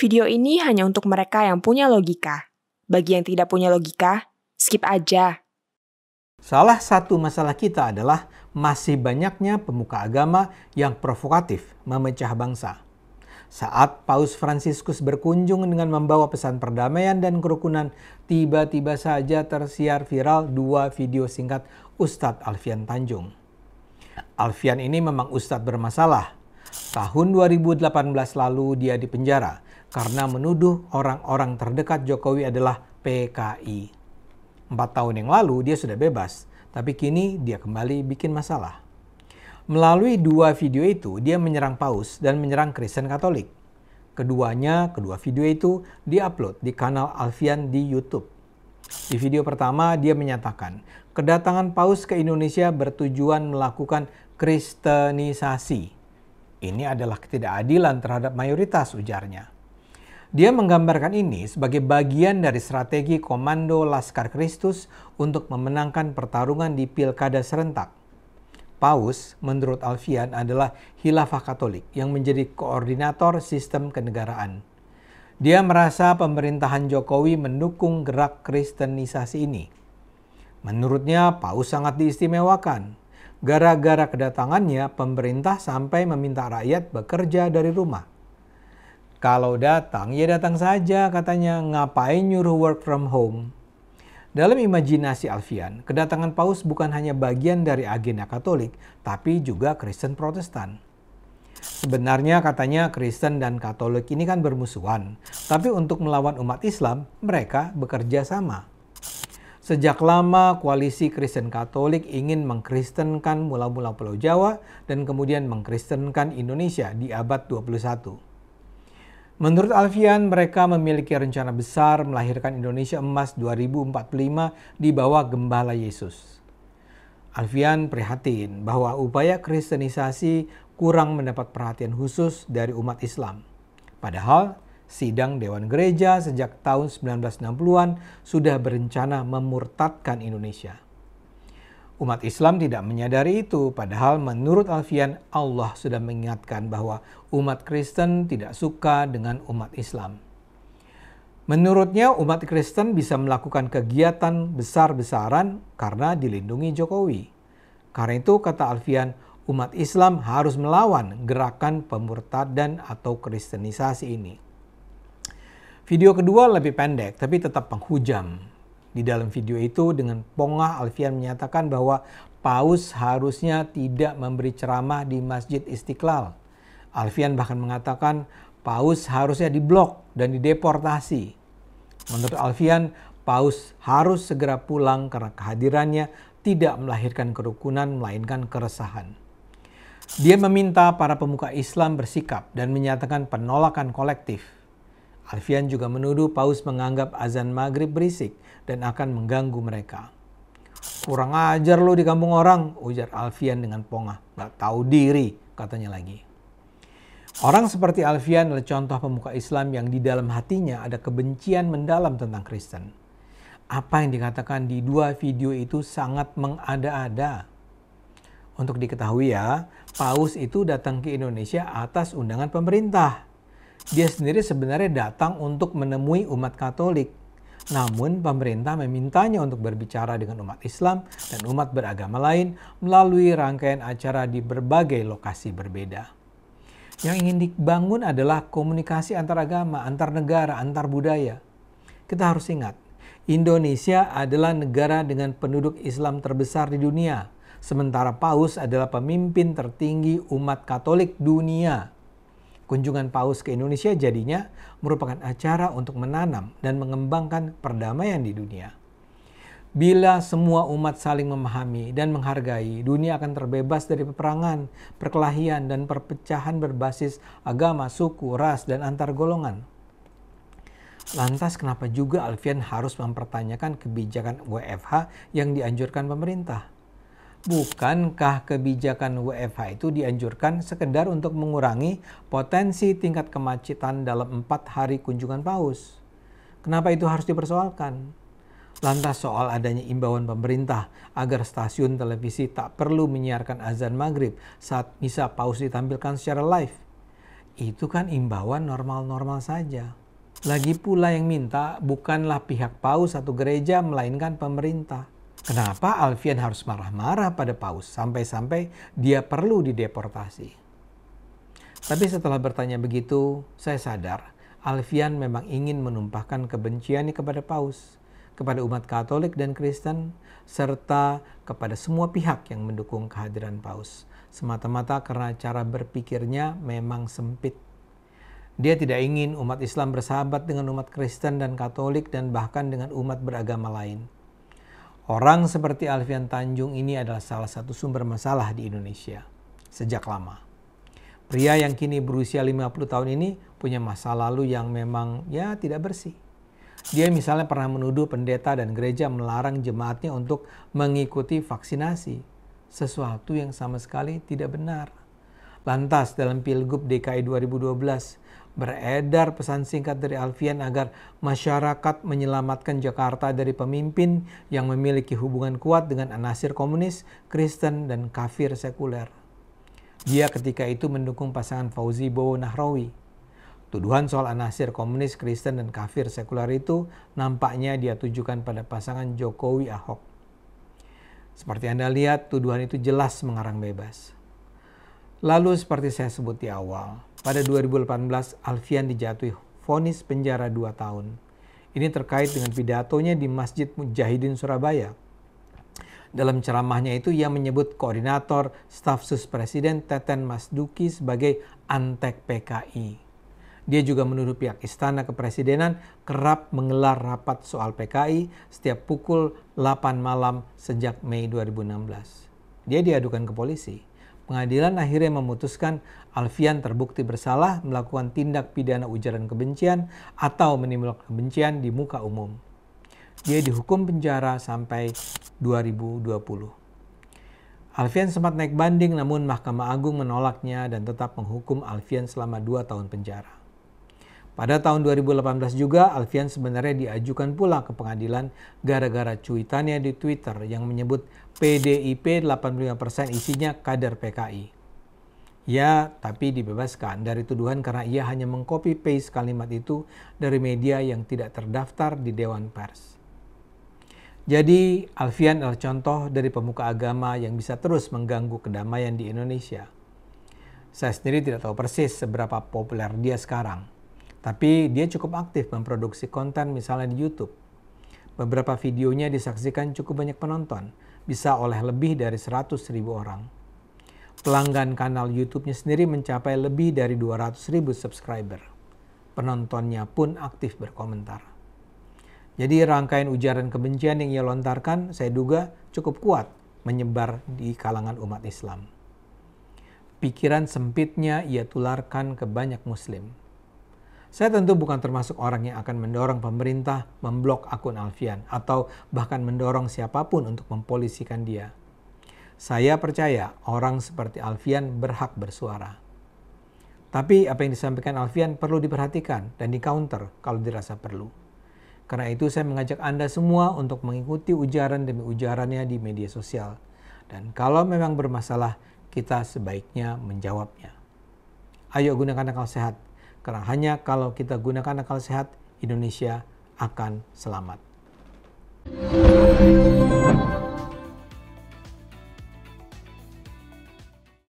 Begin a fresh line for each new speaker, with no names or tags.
Video ini hanya untuk mereka yang punya logika. Bagi yang tidak punya logika, skip aja. Salah satu masalah kita adalah masih banyaknya pemuka agama yang provokatif memecah bangsa. Saat Paus Fransiskus berkunjung dengan membawa pesan perdamaian dan kerukunan, tiba-tiba saja tersiar viral dua video singkat Ustadz Alfian Tanjung. Alfian ini memang Ustadz bermasalah. Tahun 2018 lalu dia dipenjara karena menuduh orang-orang terdekat Jokowi adalah PKI. Empat tahun yang lalu dia sudah bebas, tapi kini dia kembali bikin masalah. Melalui dua video itu, dia menyerang Paus dan menyerang Kristen Katolik. Keduanya, kedua video itu diupload di kanal Alfian di YouTube. Di video pertama, dia menyatakan kedatangan Paus ke Indonesia bertujuan melakukan kristenisasi. Ini adalah ketidakadilan terhadap mayoritas, ujarnya. Dia menggambarkan ini sebagai bagian dari strategi Komando Laskar Kristus untuk memenangkan pertarungan di pilkada serentak. Paus, menurut Alfian, adalah hilafah Katolik yang menjadi koordinator sistem kenegaraan. Dia merasa pemerintahan Jokowi mendukung gerak kristenisasi ini. Menurutnya, Paus sangat diistimewakan. Gara-gara kedatangannya, pemerintah sampai meminta rakyat bekerja dari rumah. Kalau datang, ya datang saja katanya. Ngapain nyuruh work from home? Dalam imajinasi Alfian, kedatangan Paus bukan hanya bagian dari agenda Katolik, tapi juga Kristen Protestan. Sebenarnya katanya Kristen dan Katolik ini kan bermusuhan, tapi untuk melawan umat Islam, mereka bekerja sama. Sejak lama koalisi Kristen Katolik ingin mengkristenkan mula-mula Pulau Jawa dan kemudian mengkristenkan Indonesia di abad 21. Menurut Alfian, mereka memiliki rencana besar melahirkan Indonesia emas 2045 di bawah gembala Yesus. Alfian prihatin bahwa upaya kristenisasi kurang mendapat perhatian khusus dari umat Islam. Padahal, sidang Dewan Gereja sejak tahun 1960-an sudah berencana memurtadkan Indonesia. Umat Islam tidak menyadari itu, padahal menurut Alfian, Allah sudah mengingatkan bahwa umat Kristen tidak suka dengan umat Islam. Menurutnya, umat Kristen bisa melakukan kegiatan besar-besaran karena dilindungi Jokowi. Karena itu, kata Alfian, umat Islam harus melawan gerakan pemurtadan atau kristenisasi ini. Video kedua lebih pendek, tapi tetap penghujam. Di dalam video itu dengan pongah Alfian menyatakan bahwa Paus harusnya tidak memberi ceramah di Masjid Istiqlal. Alfian bahkan mengatakan Paus harusnya diblok dan dideportasi. Menurut Alfian, Paus harus segera pulang karena kehadirannya tidak melahirkan kerukunan melainkan keresahan. Dia meminta para pemuka Islam bersikap dan menyatakan penolakan kolektif. Alfian juga menuduh Paus menganggap azan maghrib berisik dan akan mengganggu mereka. Kurang ajar lo di kampung orang, ujar Alfian dengan pongah. Gak tahu diri, katanya lagi. Orang seperti Alfian adalah contoh pemuka Islam yang di dalam hatinya ada kebencian mendalam tentang Kristen. Apa yang dikatakan di dua video itu sangat mengada-ada. Untuk diketahui ya, Paus itu datang ke Indonesia atas undangan pemerintah. Dia sendiri sebenarnya datang untuk menemui umat Katolik namun, pemerintah memintanya untuk berbicara dengan umat Islam dan umat beragama lain melalui rangkaian acara di berbagai lokasi berbeda. Yang ingin dibangun adalah komunikasi antar agama, antar negara, antar budaya. Kita harus ingat, Indonesia adalah negara dengan penduduk Islam terbesar di dunia, sementara Paus adalah pemimpin tertinggi umat Katolik dunia kunjungan Paus ke Indonesia jadinya merupakan acara untuk menanam dan mengembangkan perdamaian di dunia. Bila semua umat saling memahami dan menghargai, dunia akan terbebas dari peperangan, perkelahian, dan perpecahan berbasis agama, suku, ras, dan antar golongan. Lantas kenapa juga Alfian harus mempertanyakan kebijakan WFH yang dianjurkan pemerintah? Bukankah kebijakan WFH itu dianjurkan sekedar untuk mengurangi potensi tingkat kemacetan dalam empat hari kunjungan paus? Kenapa itu harus dipersoalkan? Lantas soal adanya imbauan pemerintah agar stasiun televisi tak perlu menyiarkan azan maghrib saat misa paus ditampilkan secara live. Itu kan imbauan normal-normal saja. Lagi pula yang minta bukanlah pihak paus atau gereja melainkan pemerintah Kenapa Alfian harus marah-marah pada Paus sampai-sampai dia perlu dideportasi? Tapi setelah bertanya begitu, saya sadar Alfian memang ingin menumpahkan kebenciannya kepada Paus, kepada umat Katolik dan Kristen, serta kepada semua pihak yang mendukung kehadiran Paus, semata-mata karena cara berpikirnya memang sempit. Dia tidak ingin umat Islam bersahabat dengan umat Kristen dan Katolik dan bahkan dengan umat beragama lain Orang seperti Alfian Tanjung ini adalah salah satu sumber masalah di Indonesia sejak lama. Pria yang kini berusia 50 tahun ini punya masa lalu yang memang ya tidak bersih. Dia misalnya pernah menuduh pendeta dan gereja melarang jemaatnya untuk mengikuti vaksinasi. Sesuatu yang sama sekali tidak benar. Lantas dalam Pilgub DKI 2012, beredar pesan singkat dari Alfian agar masyarakat menyelamatkan Jakarta dari pemimpin yang memiliki hubungan kuat dengan anasir komunis, Kristen, dan kafir sekuler. Dia ketika itu mendukung pasangan Fauzi Bowo Nahrawi. Tuduhan soal anasir komunis, Kristen, dan kafir sekuler itu nampaknya dia tujukan pada pasangan Jokowi Ahok. Seperti Anda lihat, tuduhan itu jelas mengarang bebas. Lalu seperti saya sebut di awal, pada 2018, Alfian dijatuhi vonis penjara 2 tahun. Ini terkait dengan pidatonya di Masjid Mujahidin Surabaya. Dalam ceramahnya itu ia menyebut koordinator staf sus presiden Teten Masduki sebagai antek PKI. Dia juga menuduh pihak istana kepresidenan kerap menggelar rapat soal PKI setiap pukul 8 malam sejak Mei 2016. Dia diadukan ke polisi. Pengadilan akhirnya memutuskan Alfian terbukti bersalah melakukan tindak pidana ujaran kebencian atau menimbulkan kebencian di muka umum. Dia dihukum penjara sampai 2020. Alfian sempat naik banding namun Mahkamah Agung menolaknya dan tetap menghukum Alfian selama 2 tahun penjara. Pada tahun 2018 juga, Alfian sebenarnya diajukan pula ke pengadilan gara-gara cuitannya di Twitter yang menyebut PDIP 85% isinya kader PKI. Ya, tapi dibebaskan dari tuduhan karena ia hanya mengcopy paste kalimat itu dari media yang tidak terdaftar di Dewan Pers. Jadi, Alfian adalah contoh dari pemuka agama yang bisa terus mengganggu kedamaian di Indonesia. Saya sendiri tidak tahu persis seberapa populer dia sekarang tapi dia cukup aktif memproduksi konten misalnya di YouTube. Beberapa videonya disaksikan cukup banyak penonton, bisa oleh lebih dari 100 ribu orang. Pelanggan kanal YouTube-nya sendiri mencapai lebih dari 200 ribu subscriber. Penontonnya pun aktif berkomentar. Jadi rangkaian ujaran kebencian yang ia lontarkan saya duga cukup kuat menyebar di kalangan umat Islam. Pikiran sempitnya ia tularkan ke banyak muslim saya tentu bukan termasuk orang yang akan mendorong pemerintah memblok akun Alfian atau bahkan mendorong siapapun untuk mempolisikan dia. Saya percaya orang seperti Alfian berhak bersuara. Tapi apa yang disampaikan Alfian perlu diperhatikan dan di-counter kalau dirasa perlu. Karena itu saya mengajak Anda semua untuk mengikuti ujaran demi ujarannya di media sosial. Dan kalau memang bermasalah, kita sebaiknya menjawabnya. Ayo gunakan akal sehat karena hanya kalau kita gunakan akal sehat, Indonesia akan selamat. Thank you